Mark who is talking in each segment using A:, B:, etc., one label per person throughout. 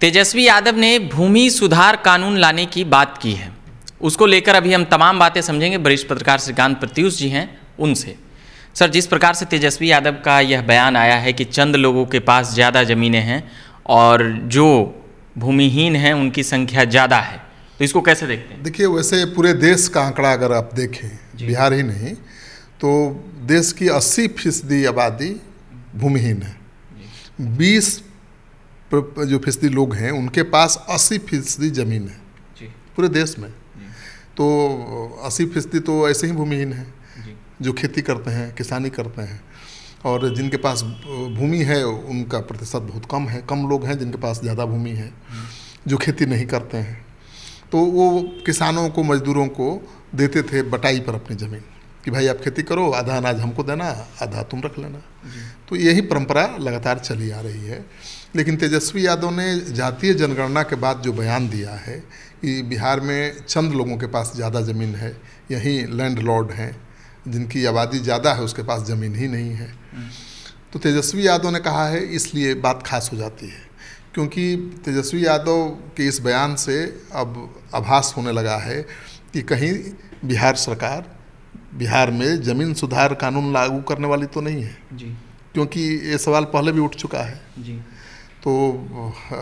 A: तेजस्वी यादव ने भूमि सुधार कानून लाने की बात की है उसको लेकर अभी हम तमाम बातें समझेंगे वरिष्ठ पत्रकार श्रीकांत प्रत्यूष जी हैं उनसे सर जिस प्रकार से तेजस्वी यादव का यह बयान आया है कि चंद लोगों के पास ज़्यादा ज़मीनें हैं और जो भूमिहीन हैं उनकी संख्या ज़्यादा है तो इसको कैसे देखते
B: हैं देखिए वैसे पूरे देश का आंकड़ा अगर आप देखें बिहार ही नहीं तो देश की अस्सी फीसदी आबादी भूमिहीन है बीस जो फीसदी लोग हैं उनके पास अस्सी फीसदी ज़मीन है पूरे देश में तो अस्सी फीसदी तो ऐसे ही भूमिहीन है जो खेती करते हैं किसानी करते हैं और जिनके पास भूमि है उनका प्रतिशत बहुत कम है कम लोग हैं जिनके पास ज़्यादा भूमि है हम्म। जो खेती नहीं करते हैं तो वो किसानों को मजदूरों को देते थे बटाई पर अपनी ज़मीन कि भाई आप खेती करो आधा अनाज हमको देना आधा तुम रख लेना तो यही परंपरा लगातार चली आ रही है लेकिन तेजस्वी यादव ने जातीय जनगणना के बाद जो बयान दिया है कि बिहार में चंद लोगों के पास ज़्यादा ज़मीन है यहीं लैंड लॉर्ड हैं जिनकी आबादी ज़्यादा है उसके पास ज़मीन ही नहीं है तो तेजस्वी यादव ने कहा है इसलिए बात खास हो जाती है क्योंकि तेजस्वी यादव के इस बयान से अब आभास होने लगा है कि कहीं बिहार सरकार बिहार में ज़मीन सुधार कानून लागू करने वाली तो नहीं है जी क्योंकि ये सवाल पहले भी उठ चुका है जी तो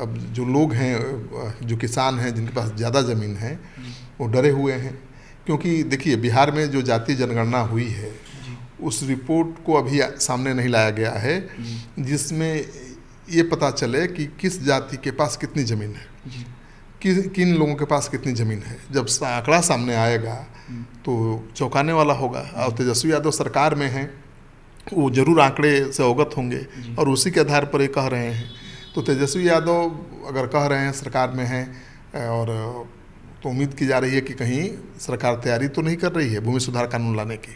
B: अब जो लोग हैं जो किसान हैं जिनके पास ज़्यादा ज़मीन है वो डरे हुए हैं क्योंकि देखिए बिहार में जो जातीय जनगणना हुई है उस रिपोर्ट को अभी सामने नहीं लाया गया है जिसमें ये पता चले कि किस जाति के पास कितनी ज़मीन है कि, किन लोगों के पास कितनी ज़मीन है जब आंकड़ा सामने आएगा हम्म। तो चौंकाने वाला होगा और तेजस्वी यादव सरकार में हैं वो ज़रूर आंकड़े से अवगत होंगे और उसी के आधार पर ये कह रहे हैं तो तेजस्वी यादव अगर कह रहे हैं सरकार में हैं और तो उम्मीद की जा रही है कि कहीं सरकार तैयारी तो नहीं कर रही है भूमि सुधार कानून लाने की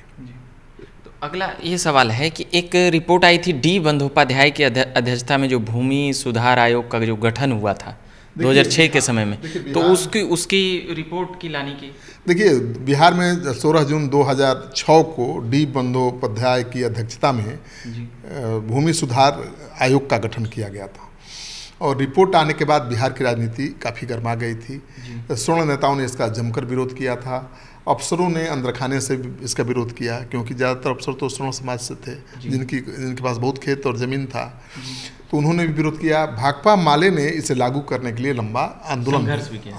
A: तो अगला ये सवाल है कि एक रिपोर्ट आई थी डी बंदोपाध्याय की अध्यक्षता में जो भूमि सुधार आयोग का जो गठन हुआ था 2006 के समय में तो उसकी उसकी रिपोर्ट की लाने की देखिए
B: बिहार में 16 जून 2006 को डी बंदोपाध्याय की अध्यक्षता में भूमि सुधार आयोग का गठन किया गया था और रिपोर्ट आने के बाद बिहार की राजनीति काफ़ी गर्मा गई थी स्वर्ण नेताओं ने इसका जमकर विरोध किया था अफसरों ने अंदरखाने से इसका विरोध किया क्योंकि ज़्यादातर अफसर तो स्वर्ण समाज से थे जिनकी जिनके पास बहुत खेत और ज़मीन था तो उन्होंने भी विरोध किया भाकपा माले ने इसे लागू करने के लिए लंबा आंदोलन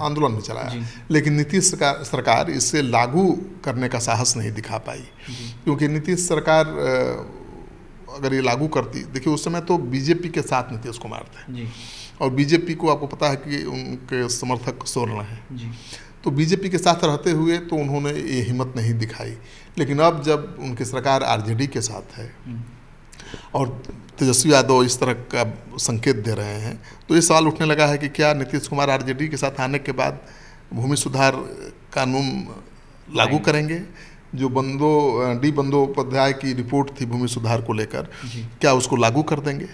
B: आंदोलन भी चलाया लेकिन नीतीश सरकार सरकार इसे लागू करने का साहस नहीं दिखा पाई क्योंकि नीतीश सरकार अगर ये लागू करती देखिए उस समय तो बीजेपी के साथ नीतीश कुमार थे और बीजेपी को आपको पता है कि उनके समर्थक स्वर्ण हैं तो बीजेपी के साथ रहते हुए तो उन्होंने ये हिम्मत नहीं दिखाई लेकिन अब जब उनकी सरकार आरजेडी के साथ है हम्म। और तेजस्वी यादव इस तरह का संकेत दे रहे हैं तो ये सवाल उठने लगा है कि क्या नीतीश कुमार आरजेडी के साथ आने के बाद भूमि सुधार कानून लागू करेंगे जो बंदो डी बंदोपाध्याय की रिपोर्ट थी भूमि सुधार को लेकर क्या उसको लागू कर देंगे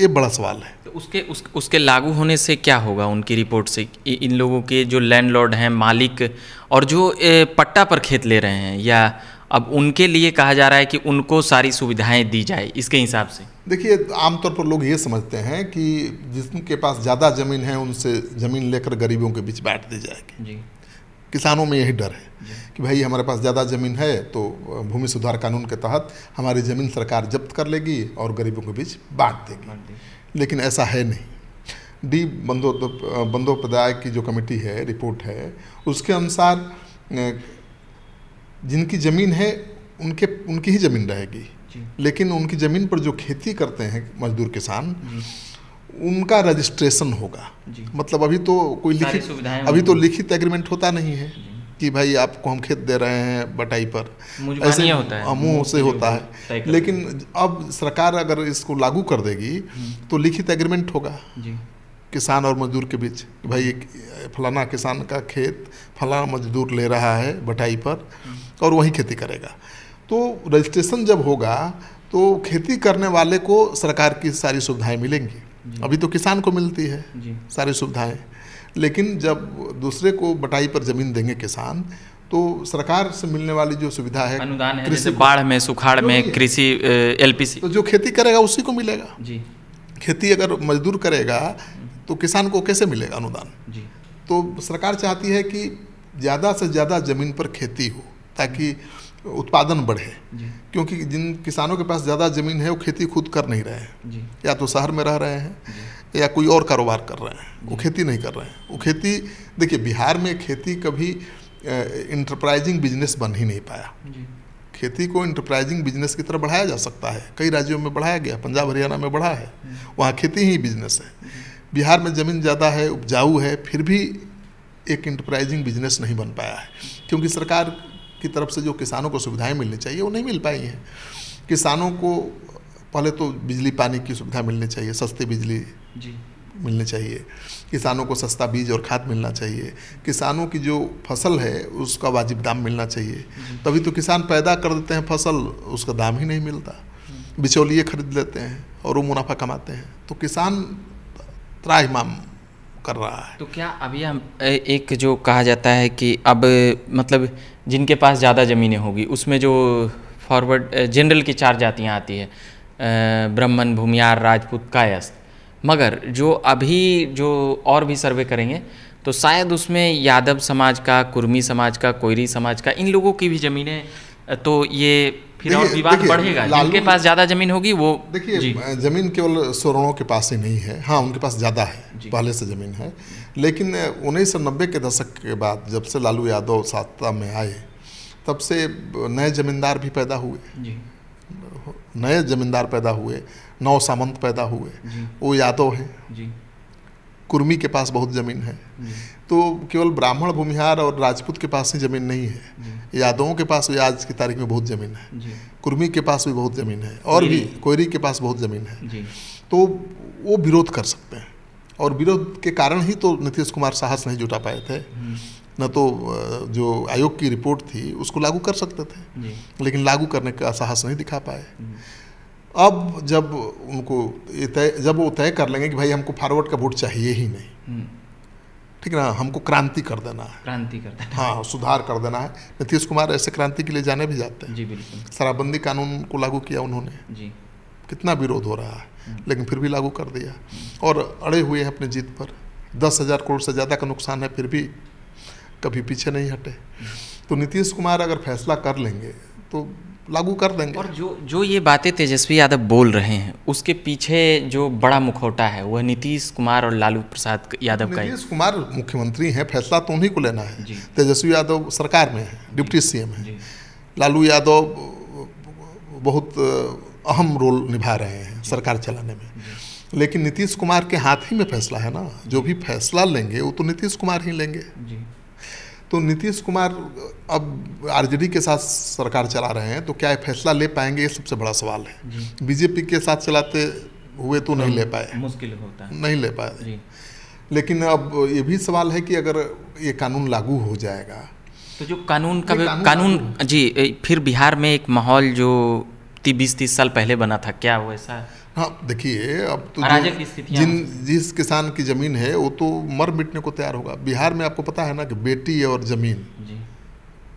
B: ये बड़ा सवाल है
A: तो उसके उस, उसके लागू होने से क्या होगा उनकी रिपोर्ट से इन लोगों के जो लैंडलॉर्ड हैं मालिक और जो पट्टा पर खेत ले रहे हैं या अब उनके लिए कहा जा रहा है कि उनको सारी सुविधाएं दी जाए इसके हिसाब से
B: देखिए आमतौर पर लोग ये समझते हैं कि जिसके पास ज़्यादा ज़मीन है उनसे ज़मीन लेकर गरीबों के बीच बांट दी जाएगी जी किसानों में यही डर है कि भाई हमारे पास ज़्यादा ज़मीन है तो भूमि सुधार कानून के तहत हमारी ज़मीन सरकार जब्त कर लेगी और गरीबों के बीच बांट देगी लेकिन ऐसा है नहीं डी बंदो बंदोपाध्याय की जो कमेटी है रिपोर्ट है उसके अनुसार जिनकी ज़मीन है उनके उनकी ही ज़मीन रहेगी लेकिन उनकी ज़मीन पर जो खेती करते हैं मजदूर किसान उनका रजिस्ट्रेशन होगा मतलब अभी तो कोई लिखित अभी तो लिखित एग्रीमेंट होता नहीं है कि भाई आपको हम खेत दे रहे हैं बटाई पर ऐसे होता है मुँह से होता है लेकिन अब सरकार अगर इसको लागू कर देगी हम्म। तो लिखित एग्रीमेंट होगा किसान और मजदूर के बीच भाई फलाना किसान का खेत फलाना मजदूर ले रहा है बटाई पर हम्म। और वहीं खेती करेगा तो रजिस्ट्रेशन जब होगा तो खेती करने वाले को सरकार की सारी सुविधाएं मिलेंगी अभी तो किसान को मिलती है सारी सुविधाएं लेकिन जब दूसरे को बटाई पर जमीन देंगे किसान तो सरकार से मिलने वाली जो सुविधा है अनुदान कृषि बाढ़
A: में सुखाड़ में कृषि एलपीसी तो
B: जो खेती करेगा उसी को मिलेगा जी खेती अगर मजदूर करेगा तो किसान को कैसे मिलेगा अनुदान जी तो सरकार चाहती है कि ज़्यादा से ज़्यादा ज़मीन पर खेती हो ताकि उत्पादन बढ़े क्योंकि जिन किसानों के पास ज़्यादा ज़मीन है वो खेती खुद कर नहीं रहे हैं या तो शहर में रह रहे हैं या कोई और कारोबार कर रहे हैं वो खेती नहीं कर रहे हैं वो खेती देखिए बिहार में खेती कभी इंटरप्राइजिंग बिजनेस बन ही नहीं पाया खेती को इंटरप्राइजिंग बिजनेस की तरह बढ़ाया जा सकता है कई राज्यों में बढ़ाया गया पंजाब हरियाणा में बढ़ा है वहाँ खेती ही बिजनेस है बिहार में ज़मीन ज़्यादा है उपजाऊ है फिर भी एक इंटरप्राइजिंग बिजनेस नहीं बन पाया है क्योंकि सरकार की तरफ से जो किसानों को सुविधाएं मिलनी चाहिए वो नहीं मिल पाई हैं किसानों को पहले तो बिजली पानी की सुविधा मिलनी चाहिए सस्ती बिजली जी मिलनी चाहिए किसानों को सस्ता बीज और खाद मिलना चाहिए किसानों की जो फसल है उसका वाजिब दाम मिलना चाहिए तभी तो किसान पैदा कर देते हैं फसल उसका दाम ही नहीं मिलता बिचौलिए खरीद लेते हैं और वो मुनाफा कमाते हैं तो किसान त्राहिमाम
A: कर रहा है तो क्या अभी हम एक जो कहा जाता है कि अब मतलब जिनके पास ज़्यादा ज़मीनें होगी उसमें जो फॉरवर्ड जनरल की चार जातियाँ आती है ब्राह्मण भूमियार राजपूत कायस्थ मगर जो अभी जो और भी सर्वे करेंगे तो शायद उसमें यादव समाज का कुर्मी समाज का कोयरी समाज का इन लोगों की भी ज़मीनें तो ये फिर और विवाद बढ़ेगा जिनके पास ज्यादा जमीन होगी वो देखिए
B: जमीन केवल सोरणों के पास ही नहीं है हाँ उनके पास ज्यादा है पहले से जमीन है लेकिन उन्नीस सौ नब्बे के दशक के बाद जब से लालू यादव सत्ता में आए तब से नए जमींदार भी पैदा हुए नए जमींदार पैदा हुए नौ सामंत पैदा हुए वो यादव हैं कुर्मी के पास बहुत ज़मीन है तो केवल ब्राह्मण भूमिहार और राजपूत के पास ही ज़मीन नहीं है यादवों के पास भी आज की तारीख में बहुत ज़मीन है कुर्मी के पास भी बहुत ज़मीन है और भी कोयरी के पास बहुत ज़मीन है तो वो विरोध कर सकते हैं और विरोध के कारण ही तो नीतीश कुमार साहस नहीं जुटा पाए थे हम्म। न तो जो आयोग की रिपोर्ट थी उसको लागू कर सकते थे लेकिन लागू करने का साहस नहीं दिखा पाए हम्म। अब जब उनको तय जब वो तय कर लेंगे कि भाई हमको फॉरवर्ड का वोट चाहिए ही नहीं हम्म। ठीक ना हमको क्रांति कर देना है क्रांति कर देना हाँ सुधार कर देना है नीतीश कुमार ऐसे क्रांति के लिए जाने भी जाते हैं जी बिल्कुल शराबबंदी कानून को लागू किया उन्होंने जी कितना विरोध हो रहा है हम्म। लेकिन फिर भी लागू कर दिया हम्म। और अड़े हुए हैं अपनी जीत पर दस हज़ार करोड़ से ज़्यादा का नुकसान है फिर भी कभी पीछे नहीं हटे तो नीतीश कुमार अगर फैसला कर लेंगे तो लागू कर देंगे और जो
A: जो ये बातें तेजस्वी यादव बोल रहे हैं उसके पीछे जो बड़ा मुखौटा है वह नीतीश कुमार और लालू प्रसाद यादव का नीतीश
B: कुमार मुख्यमंत्री हैं फैसला तो उन्हीं को लेना है तेजस्वी यादव सरकार में है डिप्टी एम है लालू यादव बहुत अहम रोल निभा रहे हैं सरकार चलाने में लेकिन नीतीश कुमार के हाथ ही में फैसला है ना जो भी फैसला लेंगे वो तो नीतीश कुमार ही लेंगे तो नीतीश कुमार अब आरजेडी के साथ सरकार चला रहे हैं तो क्या फैसला ले पाएंगे ये सबसे बड़ा सवाल है बीजेपी के साथ चलाते हुए तो नहीं ले पाए
A: मुश्किल होता है नहीं ले
B: पाए लेकिन अब ये भी सवाल है कि अगर ये कानून लागू हो जाएगा
A: तो जो कानून का कानून, कानून जी फिर बिहार में एक माहौल जो तीस बीस तीस साल पहले बना था क्या वो ऐसा हाँ
B: देखिए अब तो जिन जिस किसान की ज़मीन है वो तो मर मिटने को तैयार होगा बिहार में आपको पता है ना कि बेटी और ज़मीन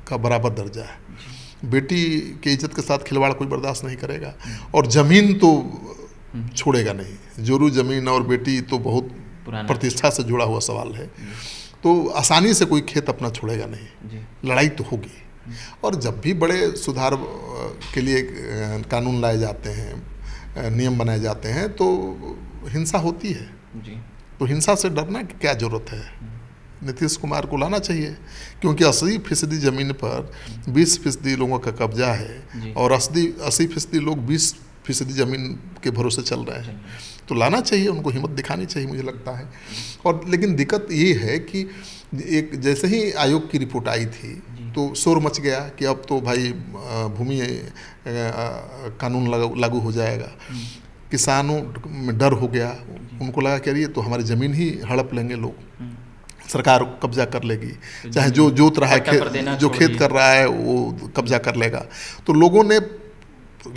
B: का बराबर दर्जा है बेटी की इज्जत के साथ खिलवाड़ कोई बर्दाश्त नहीं करेगा हम्म। और ज़मीन तो हम्म। छोड़ेगा नहीं जोरू ज़मीन और बेटी तो बहुत प्रतिष्ठा से जुड़ा हुआ सवाल है तो आसानी से कोई खेत अपना छोड़ेगा नहीं लड़ाई तो होगी हम्म। और जब भी बड़े सुधार के लिए कानून लाए जाते हैं नियम बनाए जाते हैं तो हिंसा होती है जी तो हिंसा से डरना क्या ज़रूरत है नीतीश कुमार को लाना चाहिए क्योंकि अस्सी फीसदी ज़मीन पर बीस फीसदी लोगों का कब्जा है और अस्सी अस्सी फीसदी लोग बीस फीसदी ज़मीन के भरोसे चल रहे हैं तो लाना चाहिए उनको हिम्मत दिखानी चाहिए मुझे लगता है और लेकिन दिक्कत ये है कि एक जैसे ही आयोग की रिपोर्ट आई थी तो शोर मच गया कि अब तो भाई भूमि कानून लागू हो जाएगा हम्म। किसानों में डर हो गया उनको लगा कि अरे तो हमारी ज़मीन ही हड़प लेंगे लोग हम्म। सरकार कब्जा कर लेगी तो चाहे जो जोत रहा है जो खेत कर रहा है वो कब्जा कर लेगा तो लोगों ने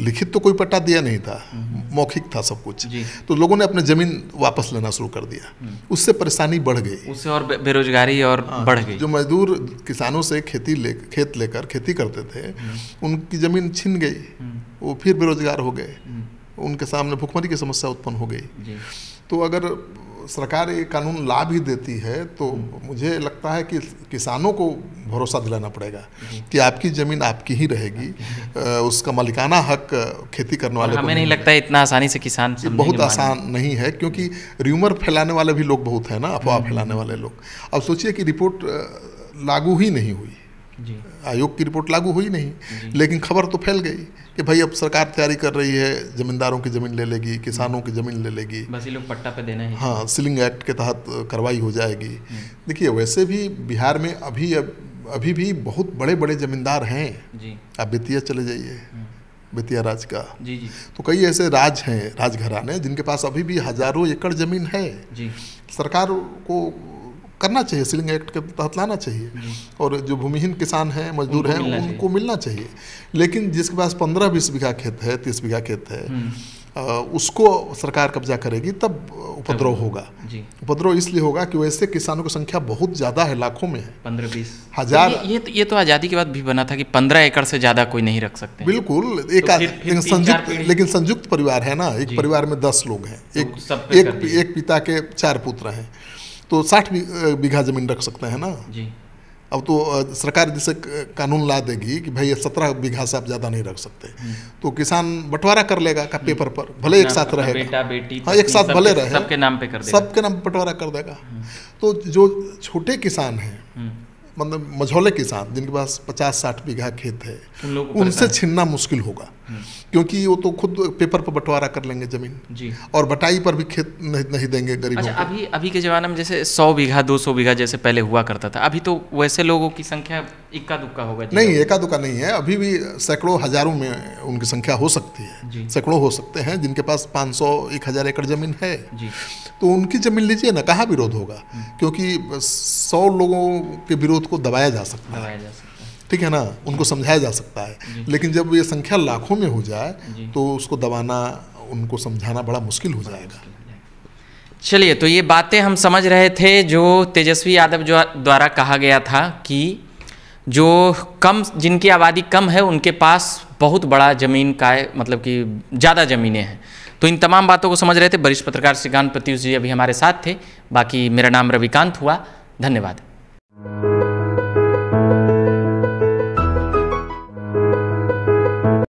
B: लिखित तो कोई पट्टा दिया नहीं था हम्म। मौखिक था सब कुछ तो लोगों ने अपने जमीन वापस लेना शुरू कर दिया हम्म। उससे परेशानी बढ़ गई
A: उससे और बेरोजगारी और आ, हाँ, बढ़ गई जो
B: मजदूर किसानों से खेती ले खेत लेकर खेती करते थे हम्म। उनकी जमीन छिन गई वो फिर बेरोजगार हो गए उनके सामने भुखमरी की समस्या उत्पन्न हो गई तो अगर सरकार ये कानून ला भी देती है तो मुझे लगता है कि किसानों को भरोसा दिलाना पड़ेगा कि आपकी ज़मीन आपकी ही रहेगी उसका मालिकाना हक खेती करने वाले हमें नहीं लगता है
A: इतना आसानी से किसान बहुत आसान
B: नहीं है क्योंकि र्यूमर फैलाने वाले भी लोग बहुत हैं ना अफवाह हम्म, हम्म, फैलाने हम्म। वाले लोग अब सोचिए कि रिपोर्ट लागू ही नहीं हुई आयोग की रिपोर्ट लागू हुई नहीं लेकिन खबर तो फैल गई कि भाई अब सरकार तैयारी कर रही है जमींदारों की ज़मीन ले लेगी किसानों की ज़मीन ले लेगी
A: बस लोग पट्टा पे देना है
B: हाँ सिलिंग एक्ट के तहत कार्रवाई हो जाएगी हम्म। देखिए वैसे भी बिहार में अभी अब अभी भी बहुत बड़े बड़े जमींदार हैं आप बेतिया चले जाइए हम्म। बेतिया राज का जी जी तो कई ऐसे राज हैं राजघराने जिनके पास अभी भी हजारों एकड़ जमीन है जी सरकार को करना चाहिए सीलिंग एक्ट के तहत लाना चाहिए हम्म। और जो भूमिहीन किसान हैं मजदूर हैं उनको है, मिलना उनको चाहिए मिलना चाहिए लेकिन जिसके पास पंद्रह बीस बीघा खेत है तीस बीघा खेत है हम्म। उसको सरकार कब्जा करेगी तब उपद्रव होगा उपद्रव इसलिए होगा कि वैसे किसानों की संख्या बहुत ज़्यादा है लाखों में है पंद्रह बीस हजार ये,
A: ये तो ये तो आज़ादी के बाद भी बना था कि पंद्रह एकड़ से ज़्यादा कोई नहीं रख सकते
B: बिल्कुल एक तो संयुक्त लेकिन संयुक्त परिवार है ना एक परिवार में दस लोग हैं तो एक पिता के चार पुत्र हैं तो साठ बीघा जमीन रख सकते हैं ना जी अब तो सरकार जैसे कानून ला देगी कि भाई ये सत्रह बीघा से आप ज़्यादा नहीं रख सकते हम्म। तो किसान बंटवारा कर लेगा का पेपर हम्म। पर भले एक साथ रहे बेटा बेटी हाँ एक साथ भले रहे सबके नाम पे कर सबके नाम बंटवारा कर देगा हम्म। तो जो छोटे किसान हैं मतलब मझौले किसान जिनके पास पचास साठ बीघा खेत है उनसे छीनना मुश्किल होगा हम्म। क्योंकि वो तो खुद पेपर पर बंटवारा कर लेंगे जमीन जी और बटाई पर भी खेत नहीं, नहीं देंगे गरीबों अच्छा,
A: अभी अभी के ज़माने में जैसे सौ बीघा दो सौ बीघा जैसे पहले हुआ करता था अभी तो वैसे लोगों की संख्या इक्का दुक्का होगा नहीं इक्का
B: दुक्का नहीं है अभी भी सैकड़ों हजारों में उनकी संख्या हो सकती है सैकड़ों हो सकते हैं जिनके पास पाँच सौ एक हज़ार एकड़ ज़मीन है तो उनकी ज़मीन लीजिए ना कहाँ विरोध होगा हम्म। क्योंकि सौ लोगों के विरोध विरोध को दबाया जा सकता है ठीक है ना उनको समझाया जा सकता है लेकिन जब ये संख्या लाखों में हो जाए तो उसको दबाना
A: उनको समझाना बड़ा मुश्किल हो जाएगा चलिए तो ये बातें हम समझ रहे थे जो तेजस्वी यादव जो द्वारा कहा गया था कि जो कम जिनकी आबादी कम है उनके पास बहुत बड़ा ज़मीन का है, मतलब कि ज़्यादा ज़मीनें हैं तो इन तमाम बातों को समझ रहे थे वरिष्ठ पत्रकार श्रीकांत प्रत्युष जी अभी हमारे साथ थे बाकी मेरा नाम रविकांत हुआ धन्यवाद